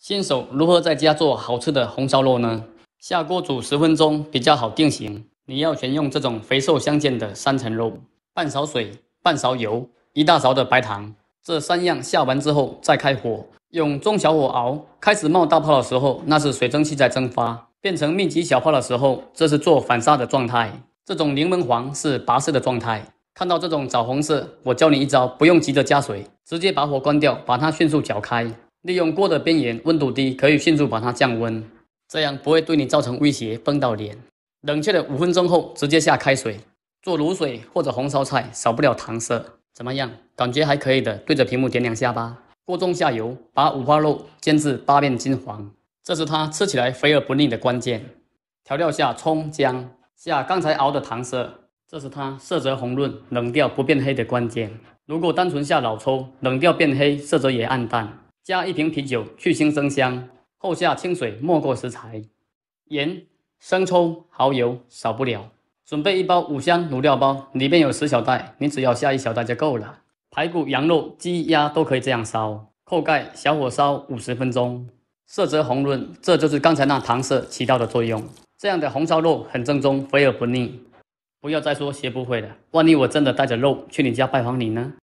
新手如何在家做好吃的红烧肉呢？下锅煮十分钟比较好定型。你要选用这种肥瘦相间的三层肉，半勺水，半勺油，一大勺的白糖，这三样下完之后再开火，用中小火熬。开始冒大泡的时候，那是水蒸气在蒸发；变成密集小泡的时候，这是做反沙的状态。这种柠檬黄是拔色的状态。看到这种枣红色，我教你一招，不用急着加水，直接把火关掉，把它迅速搅开。利用锅的边缘，温度低，可以迅速把它降温，这样不会对你造成威胁，崩到脸。冷却了五分钟后，直接下开水，做卤水或者红烧菜，少不了糖色。怎么样，感觉还可以的，对着屏幕点两下吧。锅中下油，把五花肉煎至八面金黄，这是它吃起来肥而不腻的关键。调料下葱姜，下刚才熬的糖色，这是它色泽红润，冷掉不变黑的关键。如果单纯下老抽，冷掉变黑，色泽也暗淡。加一瓶啤酒去腥增香，后下清水没过食材，盐、生抽、蚝油少不了。准备一包五香卤料包，里面有十小袋，你只要下一小袋就够了。排骨、羊肉、鸡、鸭都可以这样烧。扣盖，小火烧五十分钟，色泽红润，这就是刚才那糖色起到的作用。这样的红烧肉很正宗，肥而不腻。不要再说学不会了，万一我真的带着肉去你家拜访你呢？